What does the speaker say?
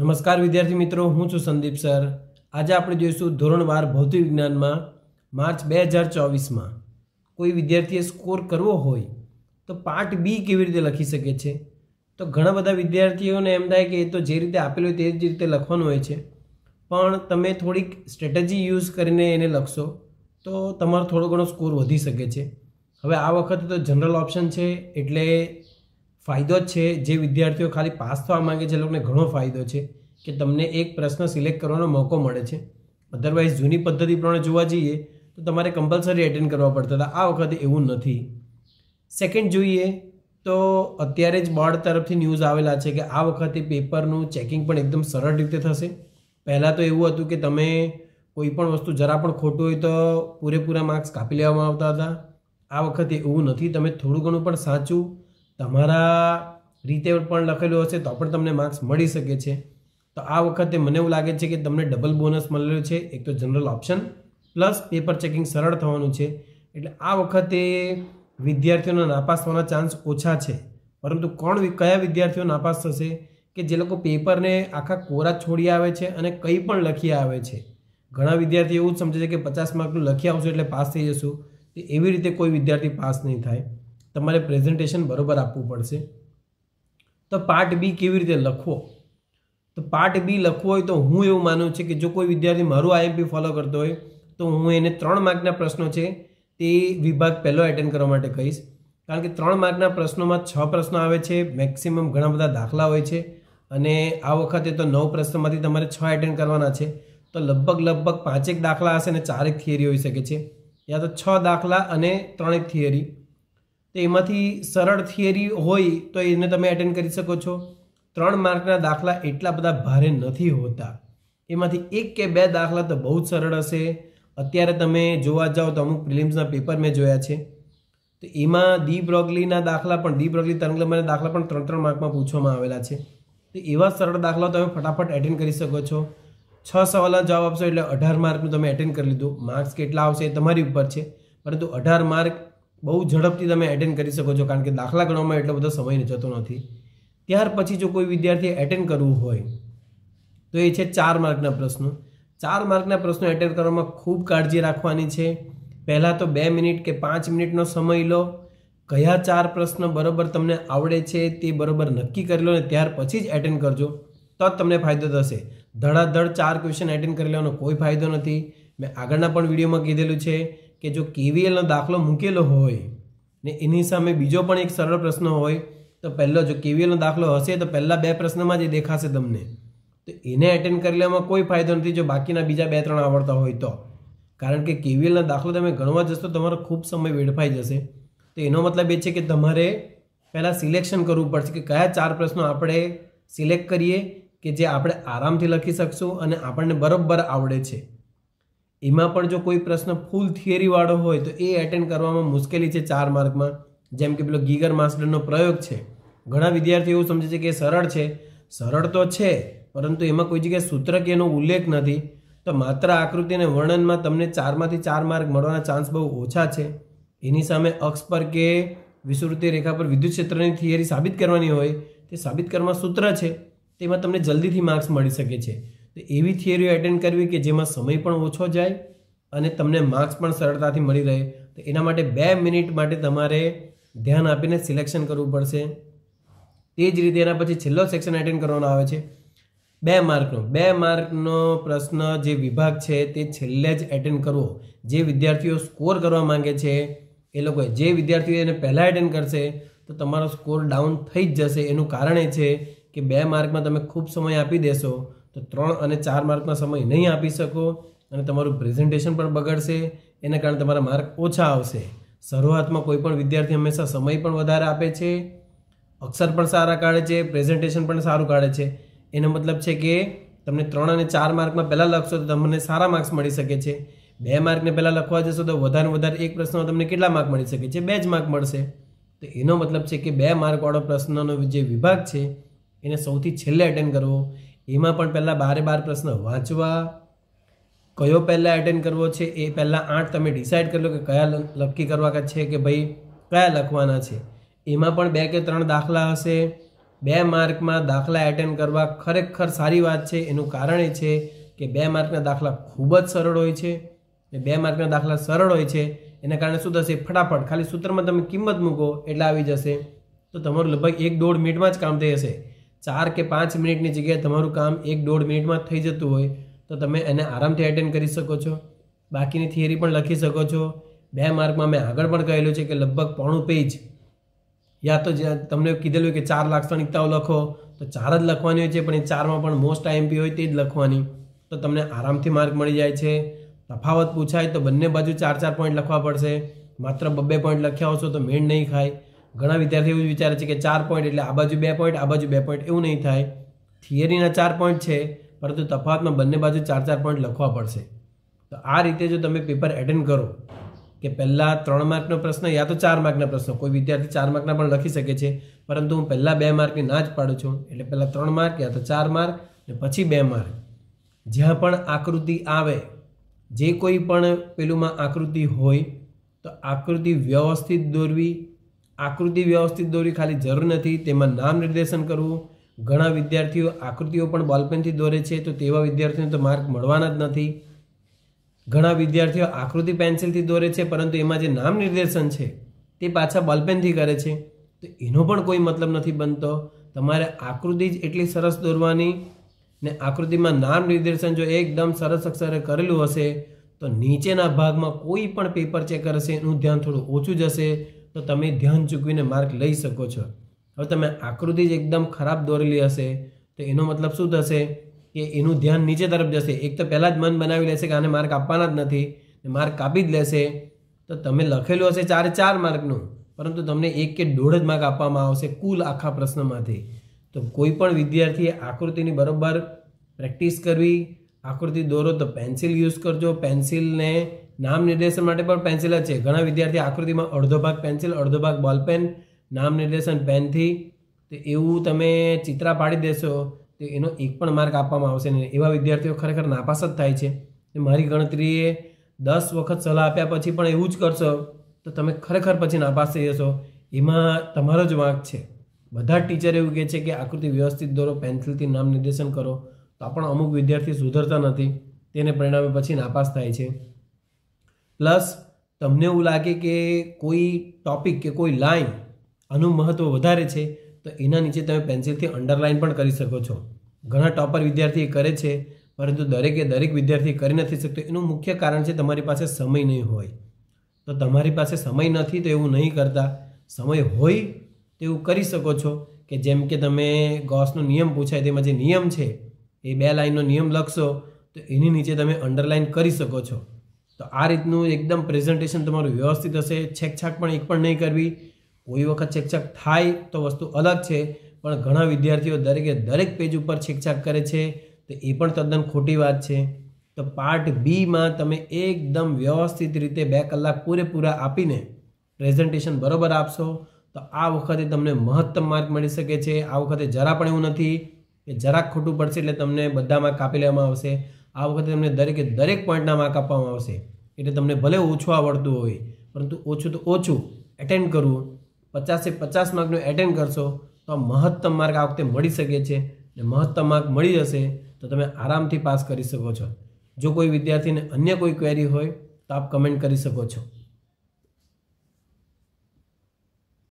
નમસ્કાર વિદ્યાર્થી મિત્રો હું છું સંદીપ સર આજે આપણે જોઈશું ધોરણ બાર ભૌતિક વિજ્ઞાનમાં માર્ચ બે હજાર ચોવીસમાં કોઈ વિદ્યાર્થીએ સ્કોર કરવો હોય તો પાર્ટ બી કેવી રીતે લખી શકે છે તો ઘણા બધા વિદ્યાર્થીઓને એમ થાય કે એ તો જે રીતે આપેલું હોય તે જ રીતે લખવાનું હોય છે પણ તમે થોડીક સ્ટ્રેટેજી યુઝ કરીને એને લખશો તો તમારો થોડો ઘણો સ્કોર વધી શકે છે હવે આ વખતે તો જનરલ ઓપ્શન છે એટલે ફાયદો જ છે જે વિદ્યાર્થીઓ ખાલી પાસ થવા માગે છે એ લોકોને ઘણો ફાયદો છે કે તમને એક પ્રશ્ન સિલેક્ટ કરવાનો મોકો મળે છે અધરવાઇઝ જૂની પદ્ધતિ પ્રમાણે જોવા જઈએ તો તમારે કમ્પલસરી એટેન્ડ કરવા પડતા હતા આ વખતે એવું નથી સેકન્ડ જોઈએ તો અત્યારે જ બોર્ડ તરફથી ન્યૂઝ આવેલા છે કે આ વખતે પેપરનું ચેકિંગ પણ એકદમ સરળ રીતે થશે પહેલાં તો એવું હતું કે તમે કોઈ પણ વસ્તુ જરા પણ ખોટું હોય તો પૂરેપૂરા માર્ક્સ કાપી લેવામાં આવતા હતા આ વખતે એવું નથી તમે થોડું ઘણું પણ સાચું તમારા રીતે પણ લખેલું હશે તો પણ તમને માર્ક્સ મળી શકે છે તો આ વખતે મને એવું લાગે છે કે તમને ડબલ બોનસ મળેલું છે એક તો general option plus paper checking સરળ થવાનું છે એટલે આ વખતે વિદ્યાર્થીઓના નાપાસ થવાના ચાન્સ ઓછા છે પરંતુ કોણ કયા વિદ્યાર્થીઓ નાપાસ થશે કે જે લોકો પેપરને આખા કોરા છોડી આવે છે અને કંઈ પણ લખી આવે છે ઘણા વિદ્યાર્થીઓ એવું જ સમજે છે કે પચાસ માર્કનું લખી આવશું એટલે પાસ થઈ જશું એવી રીતે કોઈ વિદ્યાર્થી પાસ નહીં થાય તમારે પ્રેઝન્ટેશન બરાબર આપવું પડશે તો પાર્ટ બી કેવી રીતે લખવો તો પાર્ટ બી લખવો હોય તો હું એવું માનું છું કે જો કોઈ વિદ્યાર્થી મારું આઈએમપી ફોલો કરતો હોય તો હું એને ત્રણ માર્કના પ્રશ્નો છે તે વિભાગ પહેલો એટેન્ડ કરવા માટે કહીશ કારણ કે ત્રણ માર્કના પ્રશ્નોમાં છ પ્રશ્નો આવે છે મેક્સિમમ ઘણા બધા દાખલા હોય છે અને આ વખતે તો નવ પ્રશ્નોમાંથી તમારે છ એટેન્ડ કરવાના છે તો લગભગ લગભગ પાંચેક દાખલા હશે અને ચારેક થિયરી હોઈ શકે છે યા તો છ દાખલા અને ત્રણેક થિયરી તો એમાંથી સરળ થિયરી હોય તો એને તમે એટેન્ડ કરી શકો છો ત્રણ માર્કના દાખલા એટલા બધા ભારે નથી હોતા એમાંથી એક કે બે દાખલા તો બહુ જ સરળ હશે અત્યારે તમે જોવા જાઓ તો અમુક પ્રિલિમ્સના પેપર મેં જોયા છે તો એમાં દી બ્રોગલીના દાખલા પણ દી બ્રોગલી તરંગલંબાના દાખલા પણ ત્રણ ત્રણ માર્કમાં પૂછવામાં આવેલા છે તો એવા સરળ દાખલાઓ તમે ફટાફટ એટેન્ડ કરી શકો છો છ સવાલના જવાબ આપશો એટલે અઢાર માર્કનું તમે એટેન્ડ કરી લીધું માર્ક્સ કેટલા આવશે એ તમારી ઉપર છે પરંતુ અઢાર માર્ક બહુ ઝડપથી તમે એટેન્ડ કરી શકો છો કારણ કે દાખલા ગણવામાં એટલો બધો સમય જતો નથી ત્યાર પછી જો કોઈ વિદ્યાર્થીએ એટેન્ડ કરવું હોય તો એ છે ચાર માર્કના પ્રશ્નો ચાર માર્કના પ્રશ્નો એટેન્ડ કરવામાં ખૂબ કાળજી રાખવાની છે પહેલાં તો બે મિનિટ કે પાંચ મિનિટનો સમય લો કયા ચાર પ્રશ્ન બરાબર તમને આવડે છે તે બરાબર નક્કી કરી લો ને ત્યાર પછી જ એટેન્ડ કરજો તો જ તમને ફાયદો થશે ધડાધડ ચાર ક્વેશ્ચન એટેન્ડ કરી લેવાનો કોઈ ફાયદો નથી મેં આગળના પણ વિડીયોમાં કીધેલું છે કે જો કેવીએલનો દાખલો મૂકેલો હોય ને એની સામે બીજો પણ એક સરળ પ્રશ્ન હોય તો પહેલો જો કેવીએલનો દાખલો હશે તો પહેલાં બે પ્રશ્નમાં જ દેખાશે તમને તો એને એટેન્ડ કરી લેવામાં કોઈ ફાયદો નથી જો બાકીના બીજા બે ત્રણ આવડતા હોય તો કારણ કે કેવીએલનો દાખલો તમે ગણવા જશો તમારો ખૂબ સમય વેડફાઈ જશે તો એનો મતલબ એ છે કે તમારે પહેલાં સિલેક્શન કરવું પડશે કે કયા ચાર પ્રશ્નો આપણે સિલેક્ટ કરીએ કે જે આપણે આરામથી લખી શકશું અને આપણને બરાબર આવડે છે એમાં પણ જો કોઈ પ્રશ્ન ફૂલ થિયરીવાળો હોય તો એ એટેન્ડ કરવામાં મુશ્કેલી છે ચાર માર્કમાં જેમ કે પેલો ગીગર માસ્ટરનો પ્રયોગ છે ઘણા વિદ્યાર્થીઓ એવું સમજે છે કે સરળ છે સરળ તો છે પરંતુ એમાં કોઈ જગ્યાએ સૂત્ર કે એનો ઉલ્લેખ નથી તો માત્ર આકૃતિ અને વર્ણનમાં તમને ચારમાંથી ચાર માર્ક મળવાના ચાન્સ બહુ ઓછા છે એની સામે અક્ષ પર કે વિષુવૃત્તિ રેખા પર વિદ્યુત ક્ષેત્રની થિયરી સાબિત કરવાની હોય તે સાબિત કરવામાં સૂત્ર છે તેમાં તમને જલ્દીથી માર્ક્સ મળી શકે છે તો એવી થિયરીઓ એટેન્ડ કરવી કે જેમાં સમય પણ ઓછો જાય અને તમને માર્ક્સ પણ સરળતાથી મળી રહે તો એના માટે બે મિનિટ માટે તમારે ધ્યાન આપીને સિલેક્શન કરવું પડશે તે જ રીતે એના પછી છેલ્લો સેક્શન એટેન્ડ કરવાનો આવે છે બે માર્કનો બે માર્કનો પ્રશ્ન જે વિભાગ છે તે છેલ્લે જ એટેન્ડ કરવો જે વિદ્યાર્થીઓ સ્કોર કરવા માંગે છે એ લોકો જે વિદ્યાર્થીઓ એને પહેલાં એટેન્ડ કરશે તો તમારો સ્કોર ડાઉન થઈ જ જશે એનું કારણ એ છે કે બે માર્કમાં તમે ખૂબ સમય આપી દેશો તો ત્રણ અને ચાર માર્કના સમય નહીં આપી શકો અને તમારું પ્રેઝન્ટેશન પણ બગડશે એના કારણે તમારા માર્ક ઓછા આવશે શરૂઆતમાં કોઈ પણ વિદ્યાર્થી હંમેશા સમય પણ વધારે આપે છે અક્ષર પણ સારા કાઢે છે પ્રેઝન્ટેશન પણ સારું કાઢે છે એનો મતલબ છે કે તમને ત્રણ અને ચાર માર્કમાં પહેલાં લખશો તો તમને સારા માર્ક્સ મળી શકે છે બે માર્કને પહેલાં લખવા જશો તો વધારે વધારે એક પ્રશ્નમાં તમને કેટલા માર્ક મળી શકે છે બે જ માર્ક મળશે તો એનો મતલબ છે કે બે માર્કવાળો પ્રશ્નનો જે વિભાગ છે એને સૌથી છેલ્લે અટેન્ડ કરવો એમાં પણ પહેલાં બારે બાર પ્રશ્ન વાંચવા કયો પહેલાં એટેન્ડ કરવો છે એ પહેલાં આઠ તમે ડિસાઇડ કરી લો કે કયા નક્કી કરવા છે કે ભાઈ કયા લખવાના છે એમાં પણ બે કે ત્રણ દાખલા હશે બે માર્કમાં દાખલા એટેન્ડ કરવા ખરેખર સારી વાત છે એનું કારણ એ છે કે બે માર્કના દાખલા ખૂબ જ સરળ હોય છે ને બે માર્કના દાખલા સરળ હોય છે એના કારણે શું થશે ફટાફટ ખાલી સૂત્રમાં તમે કિંમત મૂકો એટલે આવી જશે તો તમારું લગભગ એક દોઢ મિનિટમાં જ કામ થઈ જશે ચાર કે પાંચ મિનિટની જગ્યાએ તમારું કામ એક દોઢ મિનિટમાં થઈ જતું હોય તો તમે એને આરામથી એટેન્ડ કરી શકો છો બાકીની થિયરી પણ લખી શકો છો બે માર્કમાં મેં આગળ પણ કહેલું છે કે લગભગ પોણું પેજ યા તો જ્યાં તમને કીધેલું કે ચાર લાક્ષણિકતાઓ લખો તો ચાર જ લખવાની હોય છે પણ એ ચારમાં પણ મોસ્ટ આઈએમપી હોય તે જ લખવાની તો તમને આરામથી માર્ક મળી જાય છે તફાવત પૂછાય તો બંને બાજુ ચાર ચાર પોઈન્ટ લખવા પડશે માત્ર બબ્બે પોઈન્ટ લખ્યા હશો તો મેળ નહીં ખાય ઘણા વિદ્યાર્થીઓ એવું વિચારે છે કે ચાર પોઈન્ટ એટલે આ બાજુ બે પોઈન્ટ આ બાજુ બે પોઈન્ટ એવું નહીં થાય થિયરીના ચાર પોઈન્ટ છે પરંતુ તફાવતમાં બંને બાજુ ચાર ચાર પોઈન્ટ લખવા પડશે તો આ રીતે જો તમે પેપર એટેન્ડ કરો કે પહેલાં ત્રણ માર્કનો પ્રશ્ન યા તો ચાર માર્કના પ્રશ્નો કોઈ વિદ્યાર્થી ચાર માર્કના પણ લખી શકે છે પરંતુ હું પહેલાં બે માર્કની ના જ પાડું છું એટલે પહેલાં ત્રણ માર્ક યા તો ચાર માર્ક ને પછી બે માર્ક જ્યાં પણ આકૃતિ આવે જે કોઈ પણ પેલુંમાં આકૃતિ હોય તો આકૃતિ વ્યવસ્થિત દોરવી આકૃતિ વ્યવસ્થિત દોરી ખાલી જરૂર નથી તેમાં નામ નિર્દેશન કરવું ઘણા વિદ્યાર્થીઓ આકૃતિઓ પણ બોલપેનથી દોરે છે તો તેવા વિદ્યાર્થીઓને તો માર્ક મળવાના જ નથી ઘણા વિદ્યાર્થીઓ આકૃતિ પેન્સિલથી દોરે છે પરંતુ એમાં જે નામ નિર્દેશન છે તે પાછા બોલપેનથી કરે છે તો એનો પણ કોઈ મતલબ નથી બનતો તમારે આકૃતિ જ એટલી સરસ દોરવાની ને આકૃતિમાં નામ નિર્દેશન જો એકદમ સરસ અક્ષરે કરેલું હશે તો નીચેના ભાગમાં કોઈ પણ પેપર ચેકર હશે એનું ધ્યાન થોડું ઓછું જશે તો તમે ધ્યાન ચૂકવીને માર્ક લઈ શકો છો હવે તમે આકૃતિ જ એકદમ ખરાબ દોરેલી હશે તો એનો મતલબ શું થશે કે એનું ધ્યાન નીચે તરફ જશે એક તો પહેલાં જ મન બનાવી લેશે કે આને માર્ક આપવાના જ નથી માર્ક કાપી જ લેશે તો તમે લખેલું હશે ચારે ચાર માર્કનું પરંતુ તમને એક કે દોઢ જ માર્ક આપવામાં આવશે કુલ આખા પ્રશ્નમાંથી તો કોઈ પણ વિદ્યાર્થીએ આકૃતિની બરાબર પ્રેક્ટિસ કરવી આકૃતિ દોરો તો પેન્સિલ યુઝ કરજો પેન્સિલને નામ નિર્દેશન માટે પણ પેન્સિલ જ છે ઘણા વિદ્યાર્થી આકૃતિમાં અડધો ભાગ પેન્સિલ અડધો ભાગ બોલપેન નામ નિર્દેશન પેનથી તો એવું તમે ચિત્રા પાડી દેશો તો એનો એક પણ માર્ક આપવામાં આવશે નહીં એવા વિદ્યાર્થીઓ ખરેખર નાપાસ જ થાય છે મારી ગણતરીએ દસ વખત સલાહ આપ્યા પછી પણ એવું જ કરશો તો તમે ખરેખર પછી નાપાસ થઈ જશો એમાં તમારો જ વાંક છે બધા ટીચર એવું કહે છે કે આકૃતિ વ્યવસ્થિત દોરો પેન્સિલથી નામ નિર્દેશન કરો તો પણ અમુક વિદ્યાર્થી સુધરતા નથી તેને પરિણામે પછી નાપાસ થાય છે પ્લસ તમને એવું લાગે કે કોઈ ટોપિક કે કોઈ લાઇન આનું મહત્ત્વ વધારે છે તો એના નીચે તમે પેન્સિલથી અંડરલાઇન પણ કરી શકો છો ઘણા ટોપર વિદ્યાર્થી કરે છે પરંતુ દરેકે દરેક વિદ્યાર્થી કરી નથી શકતો એનું મુખ્ય કારણ છે તમારી પાસે સમય નહીં હોય તો તમારી પાસે સમય નથી તો એવું નહીં કરતા સમય હોય તેવું કરી શકો છો કે જેમ કે તમે ગોસનો નિયમ પૂછાય તેમાં જે નિયમ છે એ બે લાઇનનો નિયમ લખશો તો એની નીચે તમે અંડરલાઇન કરી શકો છો તો આ રીતનું એકદમ પ્રેઝન્ટેશન તમારું વ્યવસ્થિત હશે છેકછાક પણ એક પણ નહીં કરવી કોઈ વખત છેકછાક થાય તો વસ્તુ અલગ છે પણ ઘણા વિદ્યાર્થીઓ દરેકે દરેક પેજ ઉપર છેકછાક કરે છે તો એ પણ તદ્દન ખોટી વાત છે તો પાર્ટ બીમાં તમે એકદમ વ્યવસ્થિત રીતે બે કલાક પૂરેપૂરા આપીને પ્રેઝન્ટેશન બરાબર આપશો તો આ વખતે તમને મહત્તમ માર્ક મળી શકે છે આ વખતે જરા પણ એવું નથી કે જરાક ખોટું પડશે એટલે તમને બધામાં કાપી લેવામાં આવશે આ વખતે તમને દરેકે દરેક પોઈન્ટના માર્ક આપવામાં આવશે એટલે તમને ભલે ઓછું આવડતું હોય પરંતુ ઓછું તો ઓછું એટેન્ડ કરવું પચાસે પચાસ માર્કનું એટેન્ડ કરશો તો મહત્તમ માર્ક આ વખતે મળી શકે છે ને મહત્તમ માર્ક મળી જશે તો તમે આરામથી પાસ કરી શકો છો જો કોઈ વિદ્યાર્થીને અન્ય કોઈ ક્વેરી હોય તો આપ કમેન્ટ કરી શકો છો